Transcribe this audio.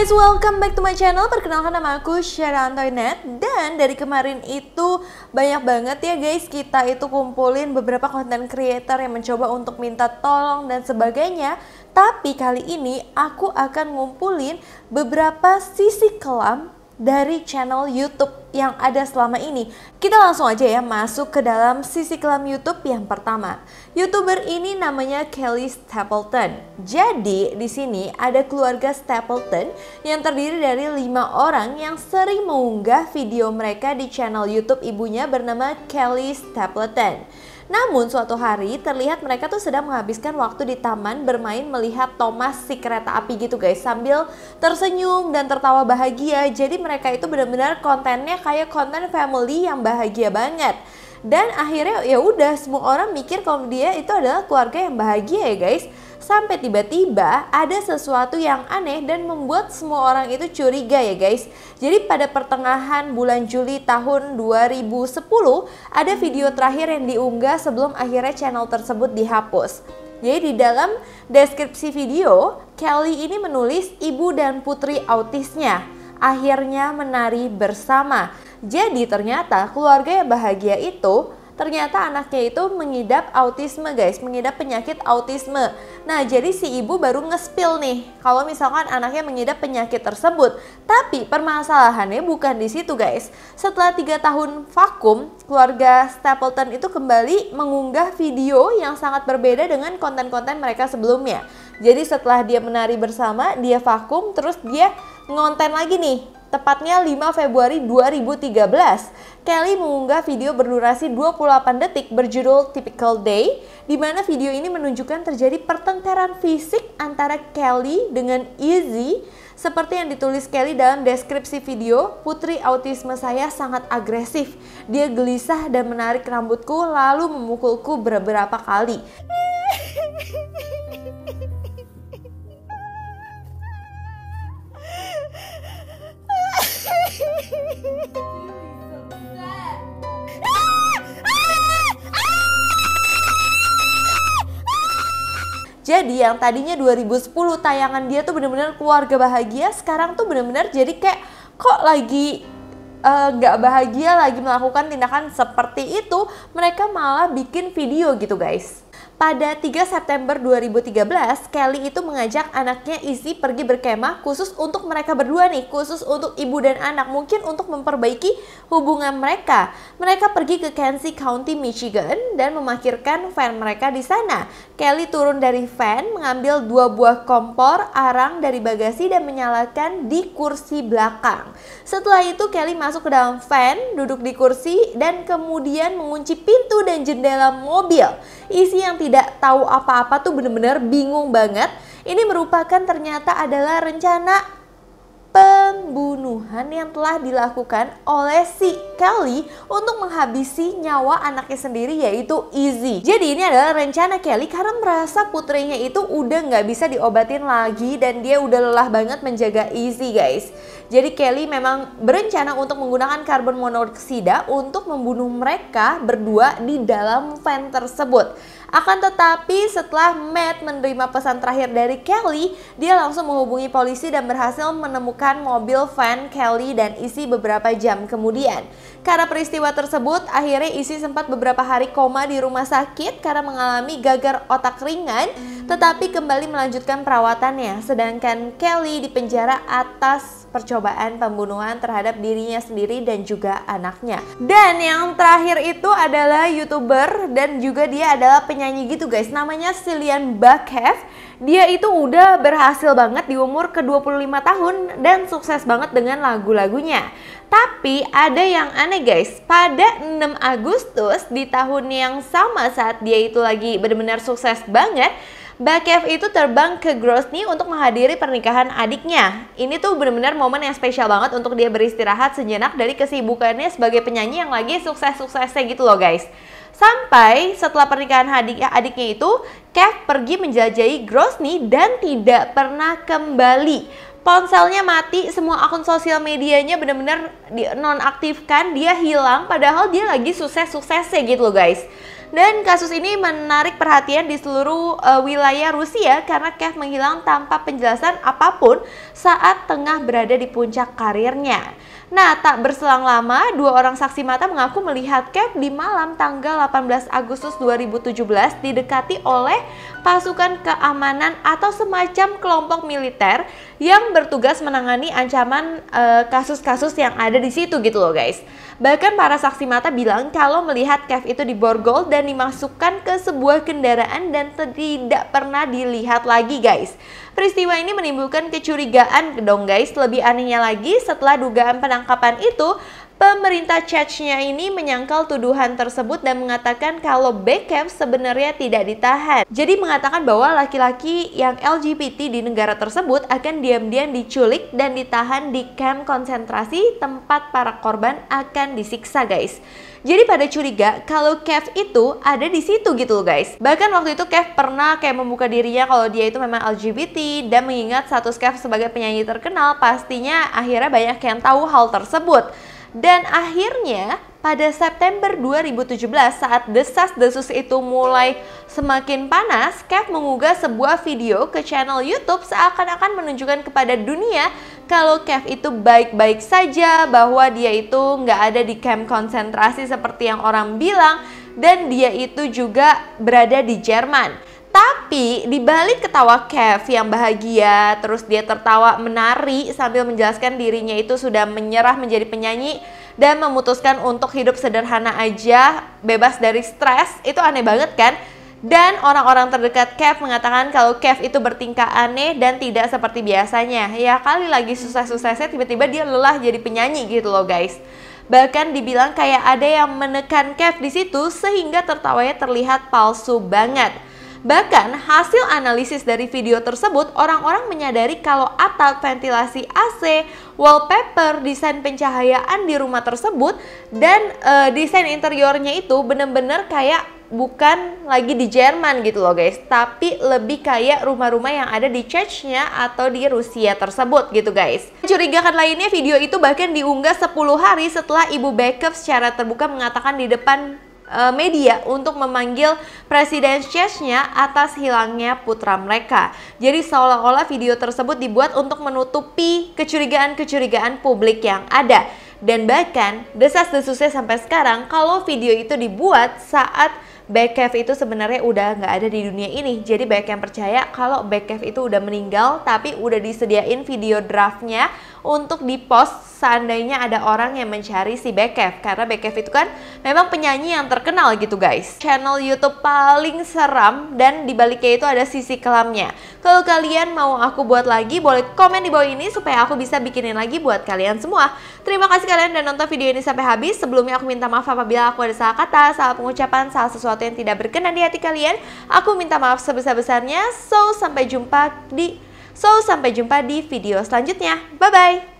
guys, welcome back to my channel. Perkenalkan nama aku Syara Antoinette dan dari kemarin itu banyak banget ya guys kita itu kumpulin beberapa konten creator yang mencoba untuk minta tolong dan sebagainya. Tapi kali ini aku akan ngumpulin beberapa sisi kelam dari channel YouTube yang ada selama ini. Kita langsung aja ya masuk ke dalam sisi kelam YouTube yang pertama. YouTuber ini namanya Kelly Stapleton. Jadi di sini ada keluarga Stapleton yang terdiri dari lima orang yang sering mengunggah video mereka di channel YouTube ibunya bernama Kelly Stapleton. Namun suatu hari terlihat mereka tuh sedang menghabiskan waktu di taman bermain melihat Thomas si kereta api gitu guys sambil tersenyum dan tertawa bahagia. Jadi mereka itu benar-benar kontennya kayak konten family yang bahagia banget dan akhirnya ya udah semua orang mikir kalau dia itu adalah keluarga yang bahagia ya guys sampai tiba-tiba ada sesuatu yang aneh dan membuat semua orang itu curiga ya guys. Jadi pada pertengahan bulan Juli tahun 2010 ada video terakhir yang diunggah sebelum akhirnya channel tersebut dihapus. Jadi di dalam deskripsi video, Kelly ini menulis ibu dan putri autisnya akhirnya menari bersama. Jadi ternyata keluarga yang bahagia itu ternyata anaknya itu mengidap autisme guys, mengidap penyakit autisme. Nah jadi si ibu baru ngespil nih kalau misalkan anaknya mengidap penyakit tersebut. Tapi permasalahannya bukan di situ guys. Setelah tiga tahun vakum, keluarga Stapleton itu kembali mengunggah video yang sangat berbeda dengan konten-konten mereka sebelumnya. Jadi setelah dia menari bersama, dia vakum, terus dia ngonten lagi nih Tepatnya 5 Februari 2013, Kelly mengunggah video berdurasi 28 detik berjudul Typical Day, di mana video ini menunjukkan terjadi pertengkaran fisik antara Kelly dengan Izzy seperti yang ditulis Kelly dalam deskripsi video, putri autisme saya sangat agresif. Dia gelisah dan menarik rambutku lalu memukulku beberapa kali. Jadi yang tadinya 2010 tayangan dia tuh bener-bener keluarga bahagia, sekarang tuh bener-bener jadi kayak kok lagi eh, nggak uh, bahagia lagi melakukan tindakan seperti itu, mereka malah bikin video gitu guys. Pada 3 September 2013, Kelly itu mengajak anaknya Izzy pergi berkemah khusus untuk mereka berdua nih, khusus untuk ibu dan anak, mungkin untuk memperbaiki hubungan mereka. Mereka pergi ke Kansas County, Michigan dan memakirkan van mereka di sana. Kelly turun dari van, mengambil dua buah kompor arang dari bagasi dan menyalakan di kursi belakang. Setelah itu Kelly masuk ke dalam van, duduk di kursi dan kemudian mengunci pintu dan jendela mobil. Izzy yang yang tidak tahu apa-apa tuh bener-bener bingung banget. Ini merupakan ternyata adalah rencana pembunuhan yang telah dilakukan oleh si Kelly untuk menghabisi nyawa anaknya sendiri yaitu Izzy. Jadi ini adalah rencana Kelly karena merasa putrinya itu udah nggak bisa diobatin lagi dan dia udah lelah banget menjaga Izzy guys. Jadi Kelly memang berencana untuk menggunakan karbon monoksida untuk membunuh mereka berdua di dalam van tersebut. Akan tetapi setelah Matt menerima pesan terakhir dari Kelly, dia langsung menghubungi polisi dan berhasil menemukan menemukan mobil van Kelly dan Isi beberapa jam kemudian. Karena peristiwa tersebut, akhirnya Isi sempat beberapa hari koma di rumah sakit karena mengalami gagal otak ringan tetapi kembali melanjutkan perawatannya. Sedangkan Kelly dipenjara atas percobaan pembunuhan terhadap dirinya sendiri dan juga anaknya. Dan yang terakhir itu adalah YouTuber dan juga dia adalah penyanyi gitu guys. Namanya Cillian Bakhev. Dia itu udah berhasil banget di umur ke-25 tahun dan sukses banget dengan lagu-lagunya. Tapi ada yang aneh guys, pada 6 Agustus di tahun yang sama saat dia itu lagi benar-benar sukses banget, Bakev itu terbang ke Grozny untuk menghadiri pernikahan adiknya. Ini tuh benar-benar momen yang spesial banget untuk dia beristirahat sejenak dari kesibukannya sebagai penyanyi yang lagi sukses-suksesnya gitu loh guys. Sampai setelah pernikahan adik adiknya itu, Kev pergi menjelajahi Grozny dan tidak pernah kembali ponselnya mati, semua akun sosial medianya benar-benar nonaktifkan, dia hilang padahal dia lagi sukses-suksesnya gitu loh guys. Dan kasus ini menarik perhatian di seluruh uh, wilayah Rusia karena Kev menghilang tanpa penjelasan apapun saat tengah berada di puncak karirnya. Nah, tak berselang lama, dua orang saksi mata mengaku melihat Kev di malam tanggal 18 Agustus 2017 didekati oleh pasukan keamanan atau semacam kelompok militer yang bertugas menangani ancaman eh, kasus-kasus uh, kasus -kasus yang ada di situ gitu loh guys. Bahkan para saksi mata bilang kalau melihat Kev itu diborgol dan dimasukkan ke sebuah kendaraan dan tidak pernah dilihat lagi guys. Peristiwa ini menimbulkan kecurigaan dong guys. Lebih anehnya lagi setelah dugaan penangkapan itu, Pemerintah Chechnya ini menyangkal tuduhan tersebut dan mengatakan kalau Beckham sebenarnya tidak ditahan. Jadi mengatakan bahwa laki-laki yang LGBT di negara tersebut akan diam-diam diculik dan ditahan di kamp konsentrasi tempat para korban akan disiksa guys. Jadi pada curiga kalau Kev itu ada di situ gitu loh guys. Bahkan waktu itu Kev pernah kayak membuka dirinya kalau dia itu memang LGBT dan mengingat status Kev sebagai penyanyi terkenal pastinya akhirnya banyak yang tahu hal tersebut. Dan akhirnya pada September 2017 saat desas-desus itu mulai semakin panas, Kev mengunggah sebuah video ke channel YouTube seakan-akan menunjukkan kepada dunia kalau Kev itu baik-baik saja, bahwa dia itu nggak ada di camp konsentrasi seperti yang orang bilang, dan dia itu juga berada di Jerman. Tapi dibalik ketawa Kev yang bahagia, terus dia tertawa menari sambil menjelaskan dirinya itu sudah menyerah menjadi penyanyi dan memutuskan untuk hidup sederhana aja, bebas dari stres, itu aneh banget kan? Dan orang-orang terdekat Kev mengatakan kalau Kev itu bertingkah aneh dan tidak seperti biasanya. Ya kali lagi susah-susahnya tiba-tiba dia lelah jadi penyanyi gitu loh guys. Bahkan dibilang kayak ada yang menekan Kev di situ sehingga tertawanya terlihat palsu banget. Bahkan hasil analisis dari video tersebut, orang-orang menyadari kalau atap, ventilasi AC, wallpaper, desain pencahayaan di rumah tersebut dan e, desain interiornya itu benar-benar kayak bukan lagi di Jerman gitu loh guys, tapi lebih kayak rumah-rumah yang ada di Chechnya atau di Rusia tersebut gitu guys. Mencurigakan lainnya video itu bahkan diunggah 10 hari setelah Ibu backup secara terbuka mengatakan di depan Eh, media untuk memanggil presiden Chesnya atas hilangnya putra mereka. Jadi seolah-olah video tersebut dibuat untuk menutupi kecurigaan-kecurigaan publik yang ada. Dan bahkan desas-desusnya sampai sekarang kalau video itu dibuat saat Beckhev itu sebenarnya udah nggak ada di dunia ini. Jadi banyak yang percaya kalau Beckhev itu udah meninggal tapi udah disediain video draftnya untuk dipost seandainya ada orang yang mencari si Beckhev. Karena Beckhev itu kan memang penyanyi yang terkenal gitu guys. Channel Youtube paling seram dan dibaliknya itu ada sisi kelamnya. Kalau kalian mau aku buat lagi boleh komen di bawah ini supaya aku bisa bikinin lagi buat kalian semua. Terima kasih kalian udah nonton video ini sampai habis. Sebelumnya aku minta maaf apabila aku ada salah kata, salah pengucapan, salah sesuatu yang tidak berkenan di hati kalian. Aku minta maaf sebesar-besarnya. So, sampai jumpa di So, sampai jumpa di video selanjutnya. Bye-bye!